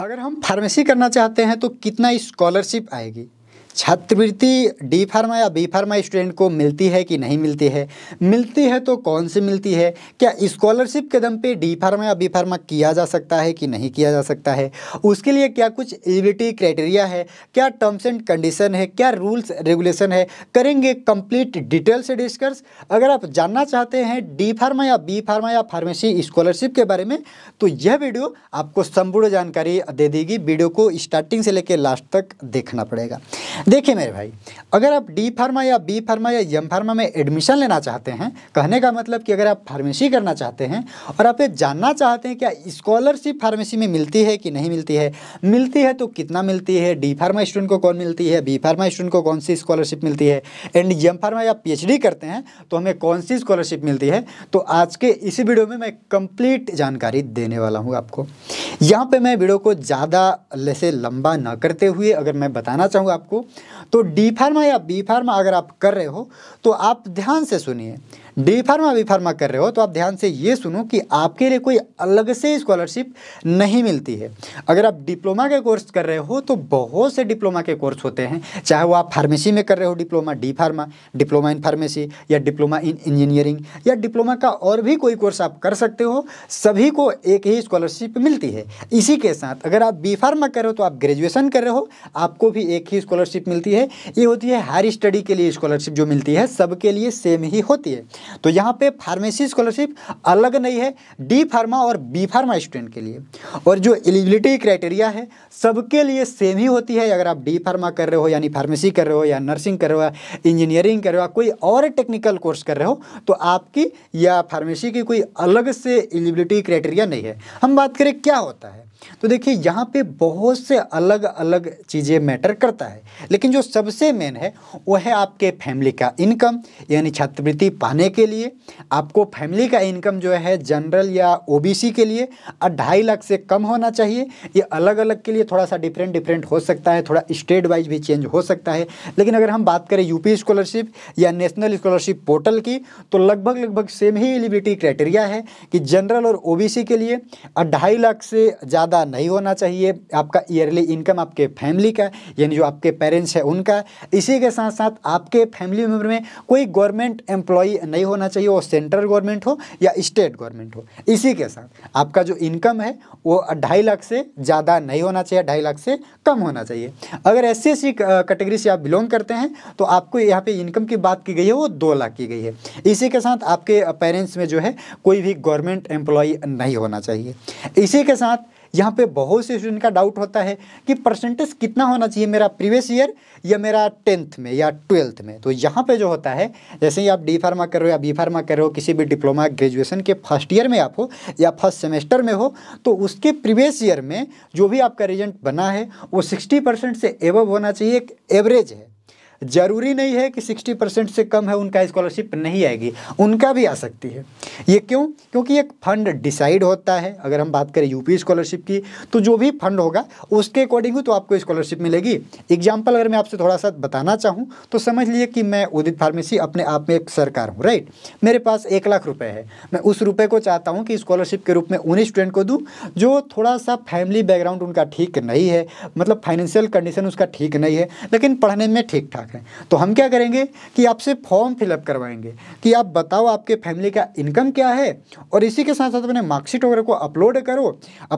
अगर हम फार्मेसी करना चाहते हैं तो कितना स्कॉलरशिप आएगी छात्रवृत्ति डी फार्मा या बी फार्मा स्टूडेंट को मिलती है कि नहीं मिलती है मिलती है तो कौन सी मिलती है क्या स्कॉलरशिप के दम पे डी फार्मा या बी फार्मा किया जा सकता है कि नहीं किया जा सकता है उसके लिए क्या कुछ एलिबिलिटी क्राइटेरिया है क्या टर्म्स एंड कंडीशन है क्या रूल्स रेगुलेशन है करेंगे कंप्लीट डिटेल से डिस्कस अगर आप जानना चाहते हैं डी फार्मा या बी फार्मा या फार्मेसी स्कॉलरशिप के बारे में तो यह वीडियो आपको संपूर्ण जानकारी दे देगी वीडियो को स्टार्टिंग से लेकर लास्ट तक देखना पड़ेगा देखिए मेरे भाई अगर आप डी फार्मा या बी फार्मा या यम फार्मा में एडमिशन लेना चाहते हैं कहने का मतलब कि अगर आप फार्मेसी करना चाहते हैं और आप ये जानना चाहते हैं क्या स्कॉलरशिप फार्मेसी में मिलती है कि नहीं मिलती है मिलती है तो कितना मिलती है डी फार्मा स्टूडेंट को कौन मिलती है बी फार्मा स्टूडेंट को कौन सी स्कॉलरशिप मिलती है एंड यम फार्मा या पी करते हैं तो हमें कौन सी स्कॉलरशिप मिलती है तो आज के इसी वीडियो में मैं कंप्लीट जानकारी देने वाला हूँ आपको यहाँ पर मैं वीडियो को ज़्यादा से लंबा ना करते हुए अगर मैं बताना चाहूँगा आपको तो डी फार्मा या बी फार्मा अगर आप कर रहे हो तो आप ध्यान से सुनिए डी फार्मा बी फार्मा कर रहे हो तो आप ध्यान से ये सुनो कि आपके लिए कोई अलग से स्कॉलरशिप नहीं मिलती है अगर आप डिप्लोमा के कोर्स कर रहे हो तो बहुत से डिप्लोमा के कोर्स होते हैं चाहे वो आप फार्मेसी में कर रहे हो diploma D pharma diploma in pharmacy या डिप्लोमा इन इंजीनियरिंग या डिप्लोमा का और भी कोई कोर्स आप कर सकते हो सभी को एक ही स्कॉलरशिप मिलती है इसी के साथ अगर आप बी फार्मा कर रहे हो तो आप ग्रेजुएसन कर रहे हो आपको भी एक ही स्कॉलरशिप मिलती है ये होती है हायर स्टडी के लिए स्कॉलरशिप जो मिलती है सबके लिए सेम ही होती है तो यहाँ पे फार्मेसी स्कॉलरशिप अलग नहीं है डी फार्मा और बी फार्मा स्टूडेंट के लिए और जो एलिजिबिलिटी क्राइटेरिया है सबके लिए सेम ही होती है अगर आप डी फार्मा कर रहे हो यानी फार्मेसी कर रहे हो या नर्सिंग कर रहे हो या इंजीनियरिंग कर रहे हो या कोई और टेक्निकल कोर्स कर रहे हो तो आपकी या फार्मेसी की कोई अलग से एलिजिबिलिटी क्राइटेरिया नहीं है हम बात करें क्या होता है तो देखिए यहाँ पे बहुत से अलग अलग चीज़ें मैटर करता है लेकिन जो सबसे मेन है वो है आपके फैमिली का इनकम यानी छात्रवृत्ति पाने के लिए आपको फैमिली का इनकम जो है जनरल या ओबीसी के लिए ढाई लाख से कम होना चाहिए ये अलग अलग के लिए थोड़ा सा डिफरेंट डिफरेंट हो सकता है थोड़ा स्टेट वाइज भी चेंज हो सकता है लेकिन अगर हम बात करें यूपी स्कॉलरशिप या नेशनल स्कॉलरशिप पोर्टल की तो लगभग लगभग सेम ही एलिबिलिटी क्राइटेरिया है कि जनरल और ओबीसी के लिए ढाई लाख से ज़्यादा ज़्यादा नहीं होना चाहिए आपका ईयरली इनकम आपके फैमिली का यानी जो आपके पेरेंट्स है उनका इसी के साथ साथ आपके फैमिली मेम्बर में कोई गवर्नमेंट एम्प्लॉई नहीं होना चाहिए वो सेंट्रल गवर्नमेंट हो या स्टेट गवर्नमेंट हो इसी के साथ आपका जो इनकम है वो ढाई लाख से ज़्यादा नहीं होना चाहिए ढाई लाख से कम होना चाहिए अगर एस सी कैटेगरी से आप बिलोंग करते हैं तो आपको यहाँ पर इनकम की बात की गई है वो दो लाख की गई है इसी के साथ आपके पेरेंट्स में जो है कोई भी गवर्नमेंट एम्प्लॉई नहीं होना चाहिए इसी के साथ यहाँ पे बहुत से स्टूडेंट का डाउट होता है कि परसेंटेज कितना होना चाहिए मेरा प्रीवियस ईयर या मेरा टेंथ में या ट्वेल्थ में तो यहाँ पे जो होता है जैसे ही आप डी फार्मा कर रहे हो या बी फार्मा कर रहे हो किसी भी डिप्लोमा ग्रेजुएशन के फर्स्ट ईयर में आप हो या फर्स्ट सेमेस्टर में हो तो उसके प्रीवियस ईयर में जो भी आपका रिजल्ट बना है वो सिक्सटी से एवब होना चाहिए एक एवरेज है ज़रूरी नहीं है कि सिक्सटी परसेंट से कम है उनका स्कॉलरशिप नहीं आएगी उनका भी आ सकती है ये क्यों क्योंकि एक फंड डिसाइड होता है अगर हम बात करें यूपी स्कॉलरशिप की तो जो भी फंड होगा उसके अकॉर्डिंग तो आपको स्कॉलरशिप मिलेगी एग्जाम्पल अगर मैं आपसे थोड़ा सा बताना चाहूँ तो समझ लीजिए कि मैं उदित फार्मेसी अपने आप में एक सरकार हूँ राइट मेरे पास एक लाख रुपये है मैं उस रुपये को चाहता हूँ कि स्कॉलरशिप के रूप में उन्हीं स्टूडेंट को दूँ जो थोड़ा सा फैमिली बैकग्राउंड उनका ठीक नहीं है मतलब फाइनेंशियल कंडीशन उसका ठीक नहीं है लेकिन पढ़ने में ठीक ठाक करें तो हम क्या करेंगे कि आपसे फॉर्म फिलअप करवाएंगे कि आप बताओ आपके फैमिली का इनकम क्या है और इसी के साथ साथ अपने मार्कशीट वगैरह को अपलोड करो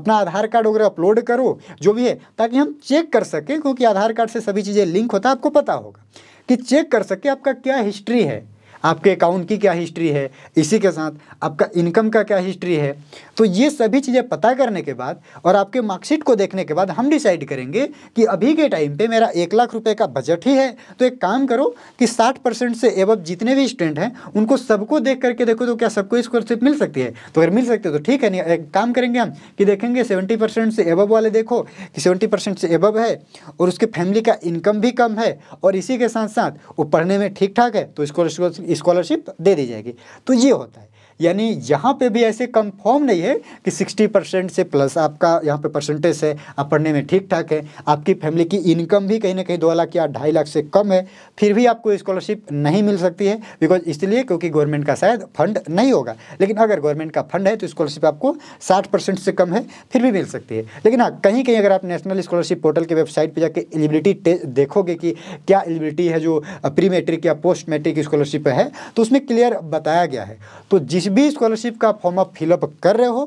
अपना आधार कार्ड वगैरह अपलोड करो जो भी है ताकि हम चेक कर सकें क्योंकि आधार कार्ड से सभी चीज़ें लिंक होता है आपको पता होगा कि चेक कर सके आपका क्या हिस्ट्री है आपके अकाउंट की क्या हिस्ट्री है इसी के साथ आपका इनकम का क्या हिस्ट्री है तो ये सभी चीज़ें पता करने के बाद और आपके मार्कशीट को देखने के बाद हम डिसाइड करेंगे कि अभी के टाइम पे मेरा एक लाख रुपए का बजट ही है तो एक काम करो कि साठ परसेंट से एवब जितने भी स्टूडेंट हैं उनको सबको देख करके देखो तो क्या सबको स्कॉलरशिप मिल सकती है तो अगर मिल सकती है तो ठीक है नहीं एक काम करेंगे हम कि देखेंगे सेवेंटी परसेंट से एबब वाले देखो कि सेवेंटी परसेंट से एबब है और उसके फैमिली का इनकम भी कम है और इसी के साथ साथ वो पढ़ने में ठीक ठाक है तो स्कॉलरशिप स्कॉलरशिप दे दी जाएगी तो ये होता है यानी यहाँ पे भी ऐसे कंफर्म नहीं है कि 60 परसेंट से प्लस आपका यहाँ पे परसेंटेज है आप पढ़ने में ठीक ठाक है आपकी फैमिली की इनकम भी कहीं ना कहीं दो लाख या ढाई लाख से कम है फिर भी आपको स्कॉलरशिप नहीं मिल सकती है बिकॉज इसलिए क्योंकि गवर्नमेंट का शायद फंड नहीं होगा लेकिन अगर गवर्नमेंट का फंड है तो स्कॉलरशिप आपको साठ से कम है फिर भी मिल सकती है लेकिन हाँ कहीं कहीं अगर आप नेशनल स्कॉलरशिप पोर्टल की वेबसाइट पर जाकर एलिबिलिटी देखोगे कि क्या एलिबिलिटी है जो प्री मेट्रिक या पोस्ट मेट्रिक स्कॉलरशिप है तो उसमें क्लियर बताया गया है तो जिस भी स्कॉलरशिप का फॉर्म आप फिलअप कर रहे हो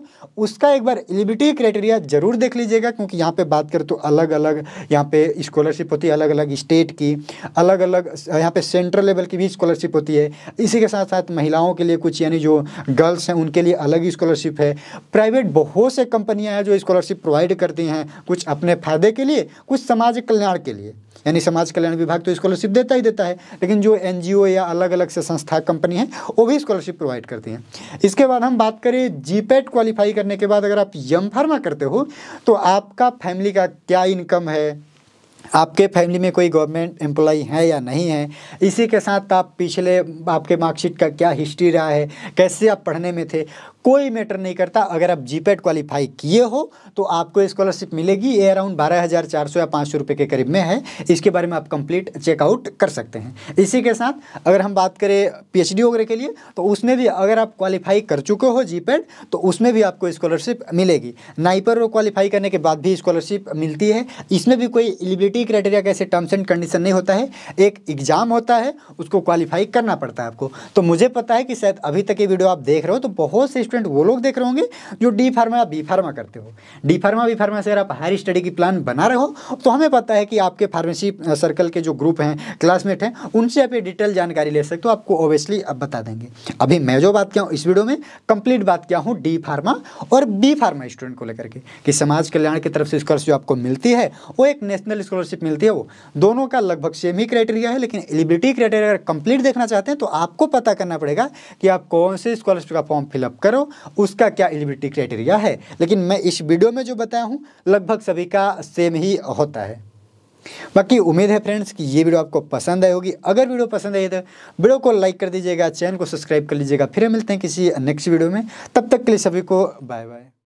उसका एक बार एलिबिलिटी क्राइटेरिया ज़रूर देख लीजिएगा क्योंकि यहाँ पे बात करें तो अलग अलग यहाँ पे स्कॉलरशिप होती है अलग अलग स्टेट की अलग अलग यहाँ पे सेंट्रल लेवल की भी स्कॉलरशिप होती है इसी के साथ साथ महिलाओं के लिए कुछ यानी जो गर्ल्स हैं उनके लिए अलग स्कॉलरशिप है प्राइवेट बहुत से कंपनियाँ हैं जो स्कॉलरशिप प्रोवाइड करती हैं कुछ अपने फ़ायदे के लिए कुछ समाज कल्याण के लिए यानी समाज कल्याण विभाग तो स्कॉलरशिप देता ही देता है लेकिन जो एन या अलग अलग से संस्था कंपनी है वो भी स्कॉलरशिप प्रोवाइड करती हैं इसके बाद हम बात करें जीपेट क्वालिफाई करने के बाद अगर आप यम फार्मा करते हो तो आपका फैमिली का क्या इनकम है आपके फैमिली में कोई गवर्नमेंट एम्प्लॉय है या नहीं है इसी के साथ आप पिछले आपके मार्कशीट का क्या हिस्ट्री रहा है कैसे आप पढ़ने में थे कोई मैटर नहीं करता अगर आप जी पैड क्वालिफाई किए हो तो आपको स्कॉलरशिप मिलेगी ये अराउंड बारह हज़ार चार सौ या पाँच सौ रुपये के करीब में है इसके बारे में आप कंप्लीट चेकआउट कर सकते हैं इसी के साथ अगर हम बात करें पीएचडी वगैरह के लिए तो उसमें भी अगर आप क्वालिफाई कर चुके हो जीपेड तो उसमें भी आपको स्कॉलरशिप मिलेगी नाइपर क्वालिफाई करने के बाद भी स्कॉलरशिप मिलती है इसमें भी कोई एलिबिलिटी क्राइटेरिया कैसे टर्म्स एंड कंडीशन नहीं होता है एक एग्ज़ाम होता है उसको क्वालिफाई करना पड़ता है आपको तो मुझे पता है कि शायद अभी तक ये वीडियो आप देख रहे हो तो बहुत से स्टूडेंट वो लोग देख रहे होंगे जो डी फार्मा या बी फार्मा करते हो डी फार्मा बी फार्मा से अगर आप हायर स्टडी की प्लान बना रहे हो तो हमें पता है कि आपके फार्मेसी सर्कल के जो ग्रुप हैं क्लासमेट हैं उनसे आप ये डिटेल जानकारी ले सकते हो आपको ओबियसली अब बता देंगे अभी मैं जो बात किया हूँ इस वीडियो में कंप्लीट बात किया हूँ डी फार्मा और बी फार्मा स्टूडेंट को लेकर के कि समाज कल्याण की तरफ से स्कॉलरशिप आपको मिलती है वो एक नेशनल स्कॉलरशिप मिलती है वो दोनों का लगभग सेम ही क्राइटेरिया है लेकिन एलिबिलिटी क्राइटेरिया अगर कंप्लीट देखना चाहते हैं तो आपको पता करना पड़ेगा कि आप कौन से स्कॉलरशिप का फॉर्म फिलअप करो हूँ उसका क्या एलिजिबिलिटी क्राइटेरिया है लेकिन मैं इस वीडियो में जो बताया हूँ लगभग सभी का सेम ही होता है बाकी उम्मीद है फ्रेंड्स कि ये वीडियो आपको पसंद आई होगी अगर वीडियो पसंद आई तो वीडियो को लाइक कर दीजिएगा चैनल को सब्सक्राइब कर लीजिएगा फिर मिलते हैं किसी नेक्स्ट वीडियो में तब तक के लिए सभी को बाय बाय